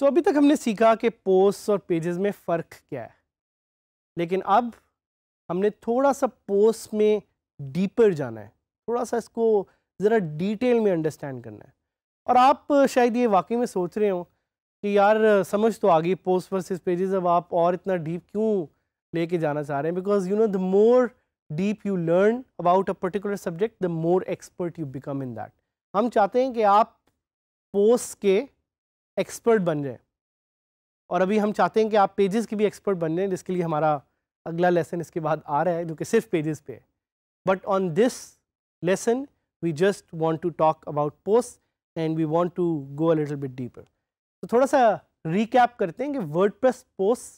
सो अभी तक हमने सीखा कि पोस्ट और पेजेस में फ़र्क क्या है लेकिन अब हमने थोड़ा सा पोस्ट में डीपर जाना है थोड़ा सा इसको ज़रा डिटेल में अंडरस्टैंड करना है और आप शायद ये वाकई में सोच रहे हो कि यार समझ तो आ गई पोस्ट वर्सेस पेजेस अब आप और इतना डीप क्यों लेके जाना चाह रहे हैं because you know the more deep you learn about a particular subject the more expert you become in that हम चाहते हैं कि आप पोस्ट के एक्सपर्ट बन जाएं और अभी हम चाहते हैं कि आप पेजेस के भी एक्सपर्ट बन जाएं जिसके लिए हमारा अगला लेसन इसके बाद आ रहा है जो कि सिर्फ पेजेस पे है But on this lesson, we just want to talk about posts and we want to go a little bit deeper. so thoda sa recap karte hain ki WordPress posts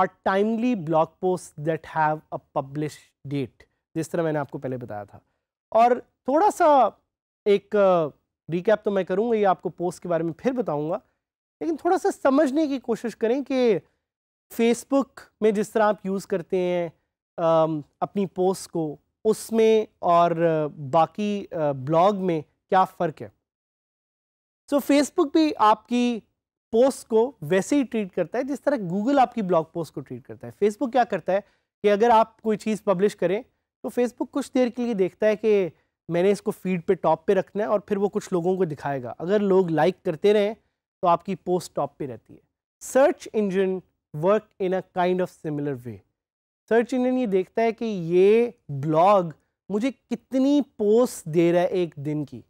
are timely blog posts that have a publish date jis tarah maine aapko pehle bataya tha aur thoda sa ek recap to main karunga ye aapko posts ke bare mein फिर bataunga lekin thoda sa samajhne ki koshish kare ki facebook mein jis tarah aap use karte hain अपनी post को उसमें और बाकी blog में क्या फ़र्क है सो so, फेसबुक भी आपकी पोस्ट को वैसे ही ट्रीट करता है जिस तरह गूगल आपकी ब्लॉग पोस्ट को ट्रीट करता है फेसबुक क्या करता है कि अगर आप कोई चीज़ पब्लिश करें तो फेसबुक कुछ देर के लिए देखता है कि मैंने इसको फीड पे टॉप पे रखना है और फिर वो कुछ लोगों को दिखाएगा अगर लोग लाइक करते रहें तो आपकी पोस्ट टॉप पे रहती है search engine work in a kind of similar way search engine ये देखता है कि ये ब्लॉग मुझे कितनी पोस्ट दे रहा है एक दिन की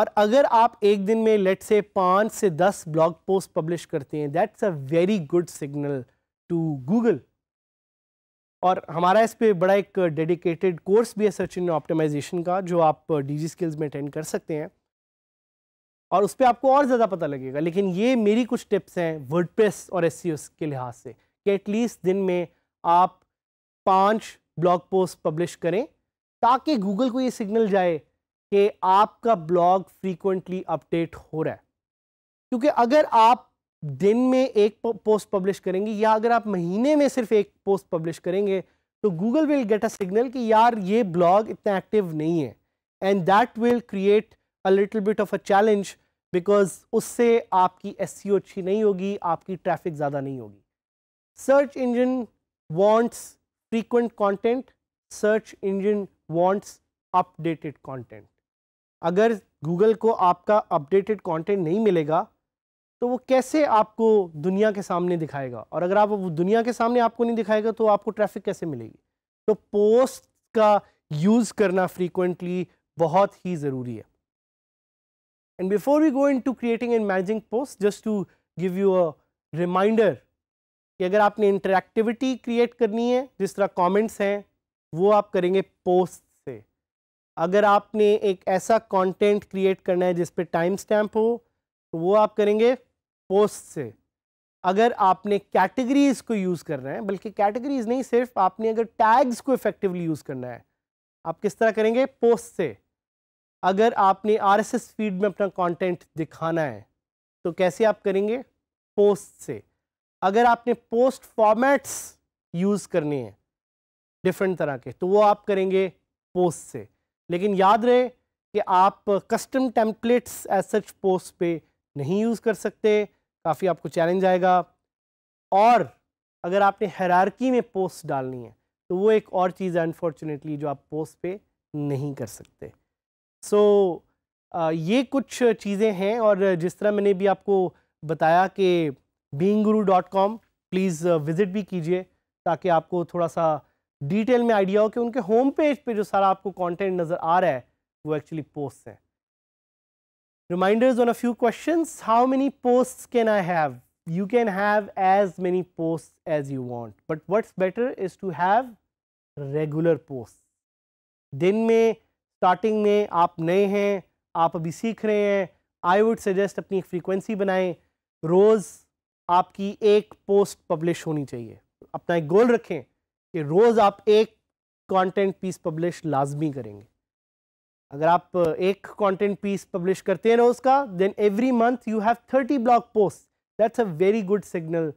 और अगर आप एक दिन में लेट से पाँच से दस ब्लॉग पोस्ट पब्लिश करते हैं that's a very good signal to Google और हमारा इस पर बड़ा एक डेडिकेटेड कोर्स भी है सर्च इंजन ऑप्टिमाइजेशन का जो आप डीजी स्किल्स में अटेंड कर सकते हैं और उस पर आपको और ज़्यादा पता लगेगा लेकिन ये मेरी कुछ टिप्स हैं वर्डप्रेस और एस के लिहाज से कि एटलीस्ट दिन में आप पाँच ब्लॉग पोस्ट पब्लिश करें ताकि गूगल को ये सिग्नल जाए कि आपका ब्लॉग फ्रीक्वेंटली अपडेट हो रहा है क्योंकि अगर आप दिन में एक पोस्ट पब्लिश करेंगे या अगर आप महीने में सिर्फ एक पोस्ट पब्लिश करेंगे तो Google will get a signal कि यार ये ब्लॉग इतना एक्टिव नहीं है and that will create a little bit of a challenge because उससे आपकी एस e अच्छी नहीं होगी आपकी ट्रैफिक ज़्यादा नहीं होगी search engine wants frequent content search engine wants updated content अगर Google को आपका updated content नहीं मिलेगा तो वो कैसे आपको दुनिया के सामने दिखाएगा और अगर आप वो दुनिया के सामने आपको नहीं दिखाएगा तो आपको ट्रैफिक कैसे मिलेगी तो पोस्ट का यूज़ करना फ्रीक्वेंटली बहुत ही ज़रूरी है and before we go into creating and managing posts just to give you a reminder कि अगर आपने इंटरेक्टिविटी क्रिएट करनी है जिस तरह कमेंट्स हैं वो आप करेंगे पोस्ट से अगर आपने एक ऐसा कंटेंट क्रिएट करना है जिस पे टाइम स्टैम्प हो तो वो आप करेंगे पोस्ट से अगर आपने कैटेगरीज़ को यूज़ करना है बल्कि कैटेगरीज नहीं सिर्फ आपने अगर टैग्स को इफेक्टिवली यूज़ करना है आप किस तरह करेंगे पोस्ट से अगर आपने आर एस एस फीड में अपना कंटेंट दिखाना है तो कैसे आप करेंगे पोस्ट से अगर आपने पोस्ट फॉर्मेट्स यूज़ करने हैं डिफरेंट तरह के तो वो आप करेंगे पोस्ट से लेकिन याद रहे कि आप custom templates as such post पे नहीं यूज़ कर सकते काफ़ी आपको चैलेंज आएगा और अगर आपने हैरारकी में पोस्ट डालनी है तो वो एक और चीज़ है अनफॉर्चुनेटली जो आप पोस्ट पे नहीं कर सकते सो so, ये कुछ चीज़ें हैं और जिस तरह मैंने भी आपको बताया कि डॉट कॉम प्लीज़ विजिट भी कीजिए ताकि आपको थोड़ा सा डिटेल में आइडिया हो कि उनके होम पेज पे जो सारा आपको कंटेंट नज़र आ रहा है वो एक्चुअली पोस्ट हैं reminders on a few question how many post can I have you can have as many post as you want but what's better is to have regular post दिन में starting में आप नए हैं आप अभी सीख रहे हैं आई वुड सजेस्ट अपनी फ्रीक्वेंसी बनाएं रोज़ आपकी एक पोस्ट पब्लिश होनी चाहिए अपना एक गोल रखें कि रोज़ आप एक कंटेंट पीस पब्लिश लाजमी करेंगे अगर आप एक कंटेंट पीस पब्लिश करते हैं रोज़ का then every month you have thirty blog post that's a very good signal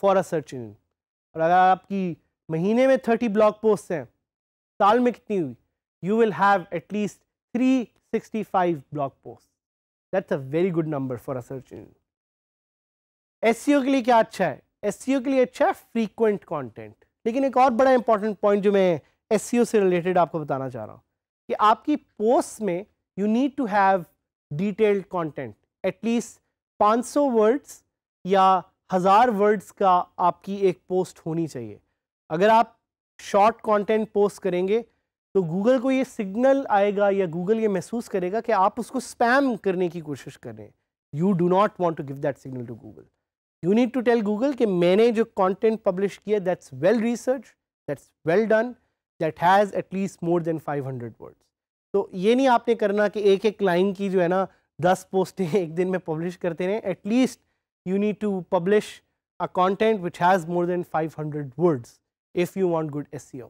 for a search engine और अगर आपकी महीने में थर्टी ब्लॉग पोस्ट हैं साल में कितनी हुई you will have at least three sixty five blog post that's a very good number for a search engine S e के लिए क्या अच्छा है एस e के लिए अच्छा है फ्रीक्वेंट कॉन्टेंट लेकिन एक और बड़ा इंपॉर्टेंट पॉइंट जो मैं एस e से रिलेटेड आपको बताना चाह रहा हूँ कि आपकी पोस्ट में you need to have detailed content at least 500 words या हज़ार वर्ड्स का आपकी एक पोस्ट होनी चाहिए अगर आप शॉर्ट कंटेंट पोस्ट करेंगे तो गूगल को ये सिग्नल आएगा या गूगल ये महसूस करेगा कि आप उसको स्पैम करने की कोशिश कर रहे हैं you do not want to give that signal to Google you need to tell Google कि मैंने जो कॉन्टेंट पब्लिश किया that's well research that's well done that has at least more than 500 words तो ये नहीं आपने करना कि एक एक लाइन की जो है ना दस पोस्टें एक दिन में पब्लिश करते रहें at least you need to which has more than five hundred words 500 you want good S E O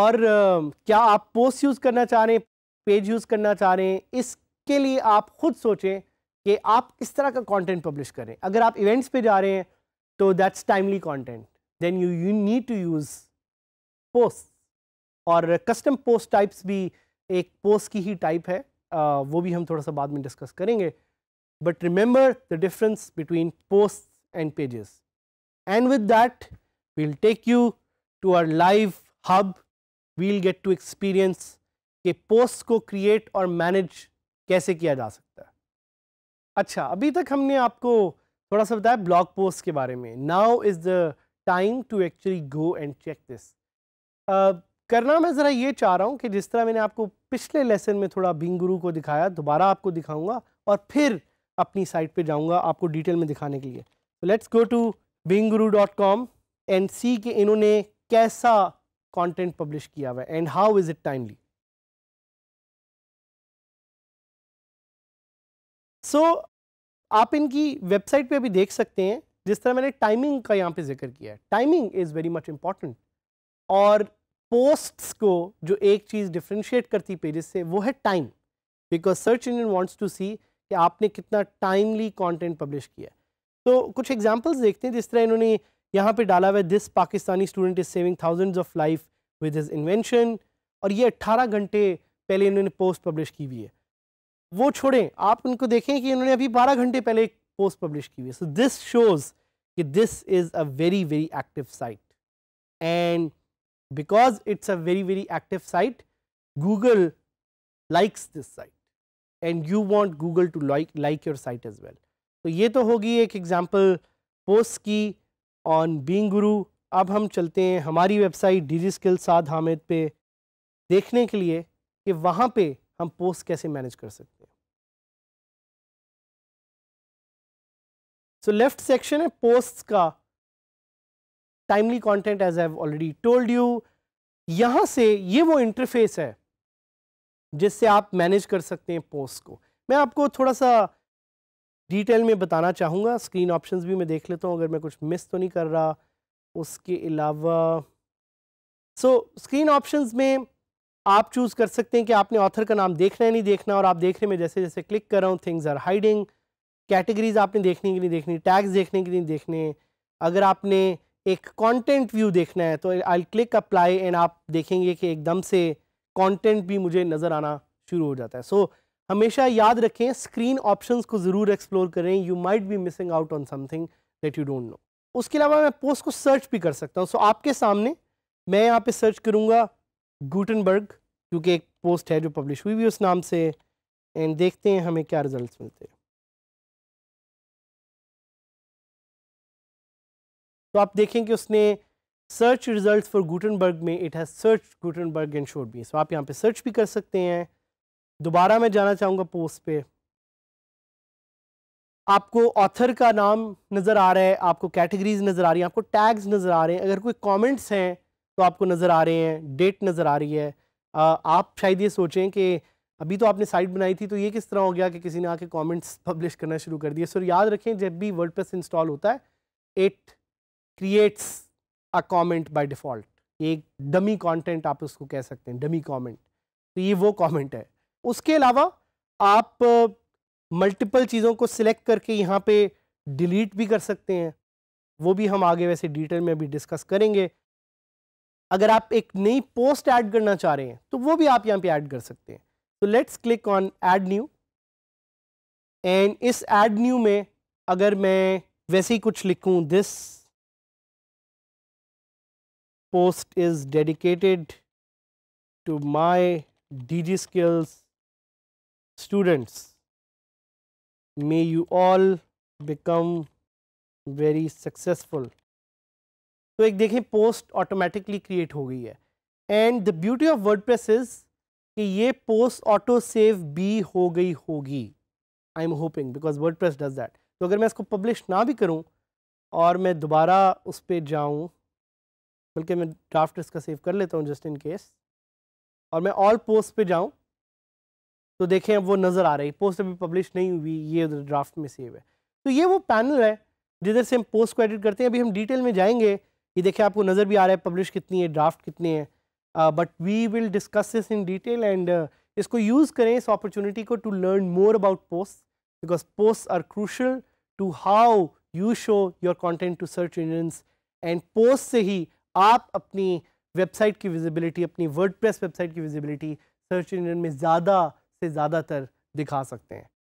और क्या आप पोस्ट यूज़ करना चाह रहे हैं पेज यूज़ करना चाह रहे हैं इसके लिए आप खुद सोचें कि आप किस तरह का कंटेंट पब्लिश करें अगर आप इवेंट्स पे जा रहे हैं तो that's timely content then you you need to use post और कस्टम पोस्ट टाइप्स भी एक पोस्ट की ही टाइप है आ, वो भी हम थोड़ा सा बाद में डिस्कस करेंगे but remember the difference between post and pages and with that we'll take you to our live hub we'll get to experience के पोस्ट को क्रिएट और मैनेज कैसे किया जा सकता है अच्छा अभी तक हमने आपको थोड़ा सा बताया ब्लॉग पोस्ट के बारे में now is the time to actually go and check this करना मैं ज़रा ये चाह रहा हूँ कि जिस तरह मैंने आपको पिछले लेसन में थोड़ा बिंग गुरु को दिखाया दोबारा आपको दिखाऊंगा और फिर अपनी साइट पे जाऊंगा आपको डिटेल में दिखाने के लिए let's go to being Guru dot com and see के इन्होंने कैसा कॉन्टेंट पब्लिश किया हुआ है and how is it timely so so, आप इनकी वेबसाइट पे भी देख सकते हैं जिस तरह मैंने टाइमिंग का यहाँ पे जिक्र किया है timing is very much important और पोस्ट्स को जो एक चीज़ डिफ्रेंशिएट करती पेजेस से वो है time because search engine wants to see कि आपने कितना टाइमली कंटेंट पब्लिश किया तो कुछ एग्जांपल्स देखते हैं जिस तरह इन्होंने यहाँ पे डाला हुआ है this Pakistani student is saving thousands of life with his invention और ये 18 घंटे पहले इन्होंने पोस्ट पब्लिश की हुई है वो छोड़ें आप उनको देखें कि उन्होंने अभी 12 घंटे पहले एक पोस्ट पब्लिश की हुई है सो दिस शोज़ कि this is a very very active site and because it's a very very active site Google likes this site and you want Google to like like your site as well तो ये तो होगी एक example post की on being Guru अब हम चलते हैं हमारी वेबसाइट डी जी स्किल साध हामिद पे देखने के लिए कि वहाँ पे हम पोस्ट कैसे मैनेज कर सकते हैं सो लेफ्ट सेक्शन है पोस्ट का timely content as I already told you यहां से ये वो इंटरफेस है जिससे आप मैनेज कर सकते हैं पोस्ट को मैं आपको थोड़ा सा डिटेल में बताना चाहूँगा स्क्रीन ऑप्शंस भी मैं देख लेता हूँ अगर मैं कुछ मिस तो नहीं कर रहा उसके अलावा सो स्क्रीन ऑप्शंस में आप चूज़ कर सकते हैं कि आपने ऑथर का नाम देखना है नहीं देखना और आप देखने में जैसे जैसे क्लिक कर रहा हूँ थिंग्स आर हाइडिंग कैटेगरीज आपने देखने की नहीं देखनी टैग्स देखने की नहीं देखने अगर आपने एक कंटेंट व्यू देखना है तो आई क्लिक अप्लाई एंड आप देखेंगे कि एकदम से कंटेंट भी मुझे नज़र आना शुरू हो जाता है सो so, हमेशा याद रखें स्क्रीन ऑप्शंस को ज़रूर एक्सप्लोर करें you might be missing out on something that you don't know उसके अलावा मैं पोस्ट को सर्च भी कर सकता हूँ सो so, आपके सामने मैं यहाँ पे सर्च करूँगा गुटनबर्ग क्योंकि एक पोस्ट है जो पब्लिश हुई हुई उस नाम से एंड देखते हैं हमें क्या रिजल्ट मिलते हैं तो आप देखें कि उसने सर्च रिजल्ट्स फॉर गुटनबर्ग में it has search Gutenberg and showed be so आप यहाँ पे सर्च भी कर सकते हैं दोबारा मैं जाना चाहूँगा पोस्ट पे आपको ऑथर का नाम नज़र आ रहा है आपको कैटेगरीज नज़र आ रही हैं आपको टैग्स नज़र आ रहे हैं अगर कोई कमेंट्स हैं तो आपको नज़र आ रहे हैं डेट नज़र आ रही है आ, आप शायद ये सोचें कि अभी तो आपने साइट बनाई थी तो ये किस तरह हो गया कि किसी ने आके कमेंट्स पब्लिश करना शुरू कर दिए सर याद रखें जब भी वर्ड इंस्टॉल होता है it creates a comment by default ये एक डमी कंटेंट आप उसको कह सकते हैं डमी कमेंट तो ये वो कमेंट है उसके अलावा आप मल्टीपल चीज़ों को सिलेक्ट करके यहाँ पे डिलीट भी कर सकते हैं वो भी हम आगे वैसे डिटेल में अभी डिस्कस करेंगे अगर आप एक नई पोस्ट ऐड करना चाह रहे हैं तो वो भी आप यहाँ पे ऐड कर सकते हैं तो let's click on add new and इस ऐड न्यू में अगर मैं वैसे ही कुछ लिखूं this post is dedicated to my DG skills students may you all become very successful तो एक देखें पोस्ट ऑटोमेटिकली क्रिएट हो गई है and the beauty of WordPress कि ये पोस्ट ऑटो सेव भी हो गई होगी I am hoping because WordPress does that तो अगर मैं इसको पब्लिश ना भी करूँ और मैं दोबारा उस पर जाऊँ बल्कि मैं ड्राफ्ट इसका सेव कर लेता हूँ जस्ट इन केस और मैं ऑल पोस्ट पे जाऊँ तो देखें अब वो नज़र आ रही पोस्ट अभी पब्लिश नहीं हुई ये उधर ड्राफ्ट में सेव है तो ये वो पैनल है जिधर से हम पोस्ट को एडिट करते हैं अभी हम डिटेल में जाएंगे ये देखिए आपको नज़र भी आ रहा है पब्लिश कितनी है ड्राफ्ट कितने हैं but we will discuss this in detail and इसको यूज़ करें इस अपॉर्चुनिटी को to learn more about post because post are crucial to how you show your content to search engines and post से ही आप अपनी वेबसाइट की visibility अपनी वर्ड वेबसाइट की विजिबिलिटी सर्च इंजन में ज़्यादा से ज़्यादातर दिखा सकते हैं